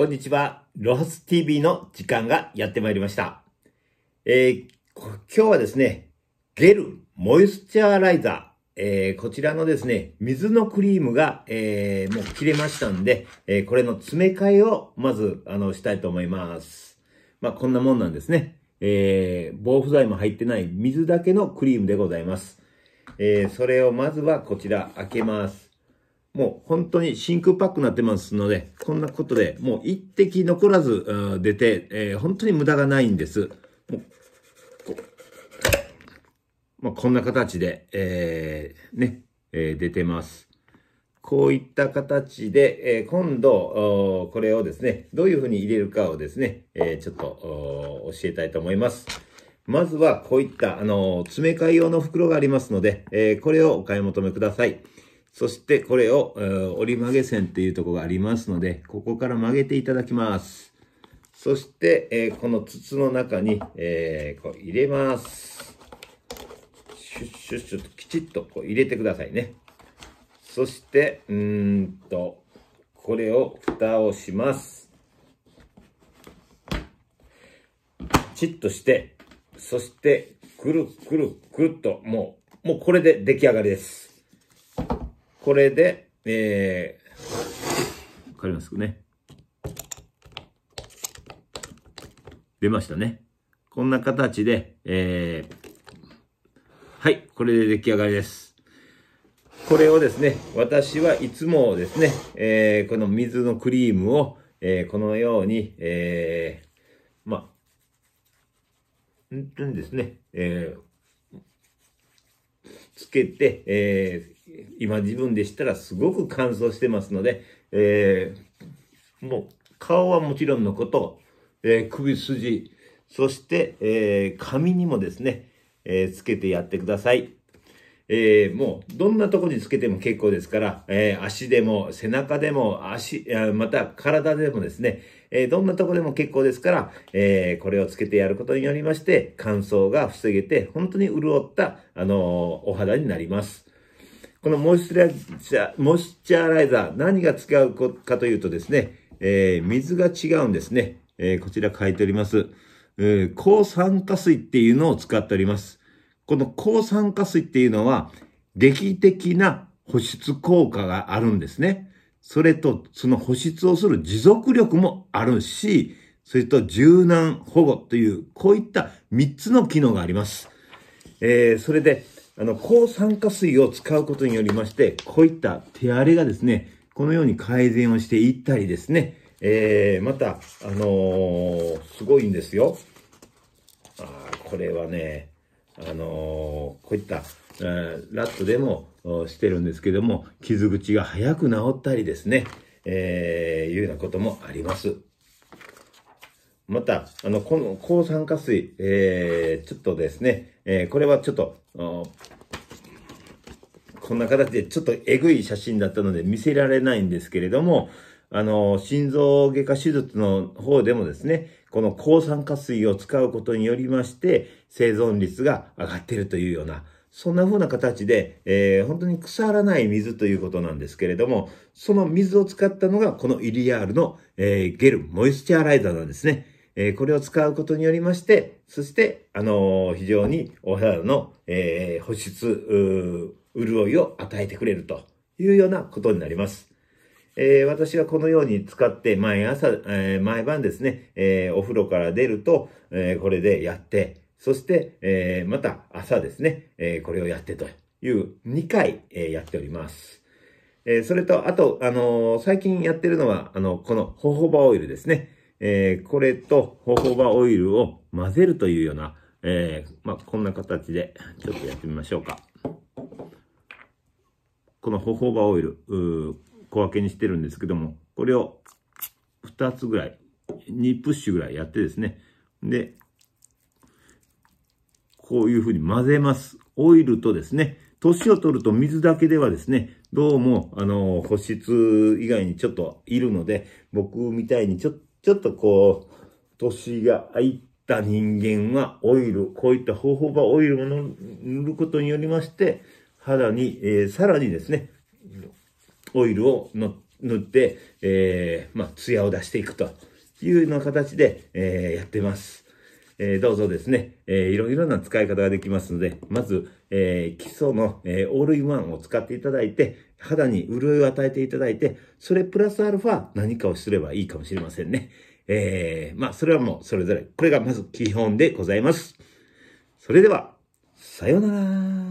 こんにちは。ロハス TV の時間がやってまいりました。えー、今日はですね、ゲルモイスチャーライザー、えー、こちらのですね、水のクリームが、えー、もう切れましたんで、えこれの詰め替えをまず、あの、したいと思います。まあ、こんなもんなんですね。え防腐剤も入ってない水だけのクリームでございます。えそれをまずはこちら開けます。もう本当に真空パックになってますので、こんなことでもう一滴残らず出て、えー、本当に無駄がないんです。まあ、こんな形で、えー、ね、えー、出てます。こういった形で、えー、今度、これをですね、どういうふうに入れるかをですね、えちょっと教えたいと思います。まずはこういった、あの詰め替え用の袋がありますので、えこれをお買い求めください。そしてこれを折り曲げ線っていうとこがありますので、ここから曲げていただきます。そして、えー、この筒の中に、えー、こう入れます。シュッシュッシュッときちっとこう入れてくださいね。そして、うーんと、これを蓋をします。チッとして、そして、くるくるくるっと、もう、もうこれで出来上がりです。これで、えー、わかりますかね。出ましたね。こんな形で、えー、はい、これで出来上がりです。これをですね、私はいつもですね、えー、この水のクリームを、えー、このように、えー、まあ、んとですね、えー、つけて、えー、今自分でしたらすごく乾燥してますので、えー、もう顔はもちろんのこと、えー、首筋、そして、えー、髪にもですね、えつけてやってください。えー、もう、どんなとこにつけても結構ですから、えー、足でも、背中でも、足、また体でもですね、えー、どんなとこでも結構ですから、えー、これをつけてやることによりまして、乾燥が防げて、本当に潤った、あのー、お肌になります。このモイスチャモイスチャライザー、何が使うかというとですね、えー、水が違うんですね。えー、こちら書いております、えー。抗酸化水っていうのを使っております。この抗酸化水っていうのは、劇的な保湿効果があるんですね。それと、その保湿をする持続力もあるし、それと柔軟保護という、こういった3つの機能があります。えー、それで、あの、抗酸化水を使うことによりまして、こういった手荒れがですね、このように改善をしていったりですね、えー、また、あのー、すごいんですよ。あこれはね、あのこういった、えー、ラットでもしてるんですけども、傷口が早く治ったりですね、えー、いうようなこともあります。また、あの、この抗酸化水、えー、ちょっとですね、えー、これはちょっと、こんな形でちょっとえぐい写真だったので見せられないんですけれども、あの、心臓外科手術の方でもですね、この抗酸化水を使うことによりまして、生存率が上がっているというような、そんな風な形で、えー、本当に腐らない水ということなんですけれども、その水を使ったのが、このイリアールの、えー、ゲル、モイスチャーライザーなんですね。えー、これを使うことによりまして、そして、あの非常にお肌の、え保湿、潤いを与えてくれるというようなことになります。えー、私はこのように使って毎朝、えー、毎晩ですね、えー、お風呂から出ると、えこれでやって、そして、えまた朝ですね、えこれをやってという2回、えやっております。えそれと、あと、あの最近やってるのは、あの、このホホバオイルですね。えこれとホホバオイルを混ぜるというような、えまあ、こんな形でちょっとやってみましょうか。このホホバオイル、小分けにしてるんですけども、これを2つぐらい、2プッシュぐらいやってですね。で、こういうふうに混ぜます。オイルとですね、年を取ると水だけではですね、どうも、あの、保湿以外にちょっといるので、僕みたいにちょ、ちょっとこう、年が空いた人間はオイル、こういった方法がオイルを塗ることによりまして、肌に、えー、さらにですね、オイルをの塗って、えー、まあ、艶を出していくというような形で、えー、やってます。えー、どうぞですね、えー、いろいろな使い方ができますので、まず、えー、基礎の、えー、オールインワンを使っていただいて、肌に潤いを与えていただいて、それプラスアルファ何かをすればいいかもしれませんね。えー、まあ、それはもうそれぞれ。これがまず基本でございます。それでは、さようなら。